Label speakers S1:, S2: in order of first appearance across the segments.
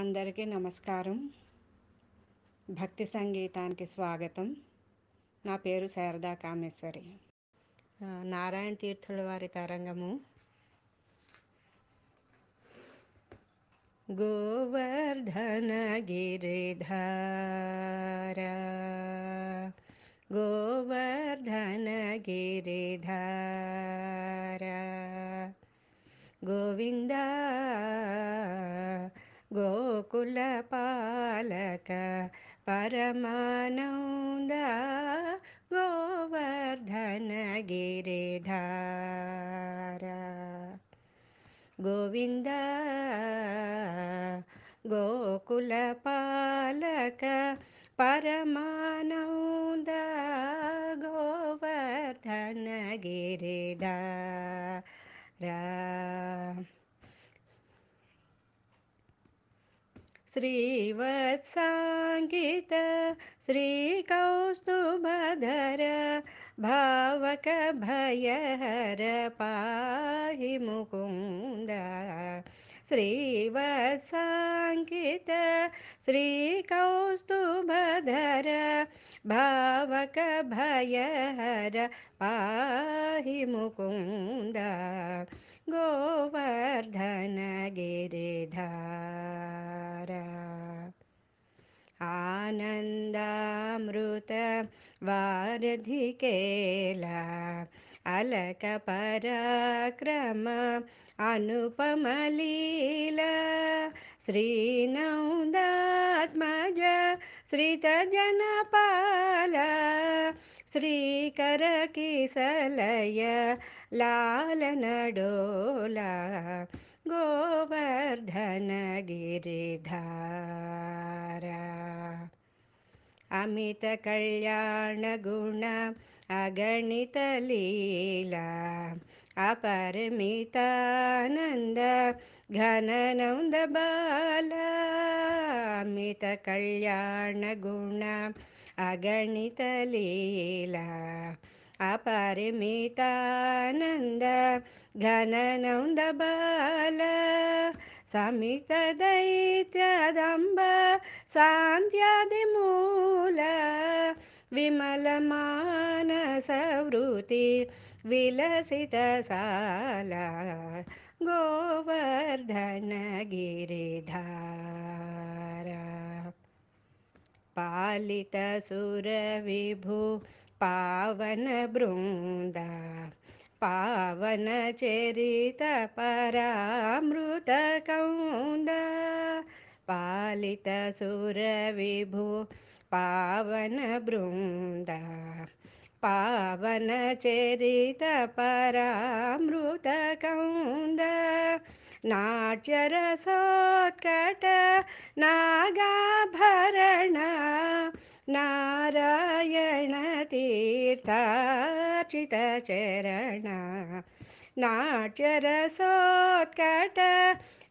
S1: అందరికీ నమస్కారం భక్తి సంగీతానికి స్వాగతం నా పేరు శారదా కామేశ్వరి నారాయణ తీర్థుల వారి తరంగము గోవర్ధన గిరిధార గోవర్ధన గిరిధార గోవిందా గోకుల పాలక పరమానంద గోవర్ధన గిరిధార గోవింద గోకుల పాలక పరమానంద గోవర్ధన గిరిధార श्रीवत्साङ्गित श्रीकौस्तुभधर भावकभयहर पाहि मुकुन्द श्रीवत्साङ्कित श्रीकौस्तुभधर भावकभयहर पाहि मुकुन्द गोवर वारधि केला अलक पराक्रम अनुपमलीला श्रीनौदात्मज श्रितजनपाला श्रीकरकिसलय गोवर्धन गोवर्धनगिरिधा अमित कल्याण गुण अगणित लीला अपरमितानन्द घननन्द बाला अमित कल्याण गुण अगणित लीला अपरमितानन्द घननन्द बाला समितदैत्यदम्ब सान्त्यादिमूल विमलमानसवृति विलसितसाला गोवर्धनगिरिधारा पालितसुरविभु पावनबृन्दा पावनचरित परामृतकौन्द पालितसुरविभो पावनबृन्द पावनचरित परामृतकौन्द नाट्यरसोत्कट नागाभरण नारायणतीर्था ोक्षित चरण नाट्यरसोत्कट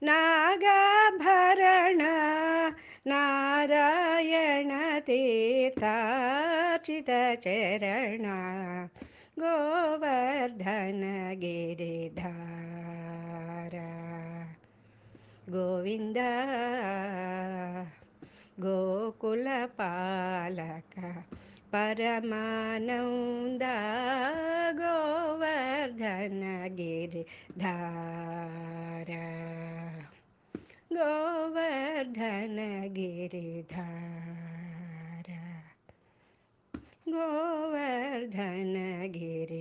S1: नागाभरण नारायणतीर्थार्चित चरण गोवर्धनगिरिधार गोविन्द गोकुलपालक परमानौ ധന ഗിരിധാര ഗോവർധന ഗിരിധാര ഗോവർധന ഗിരി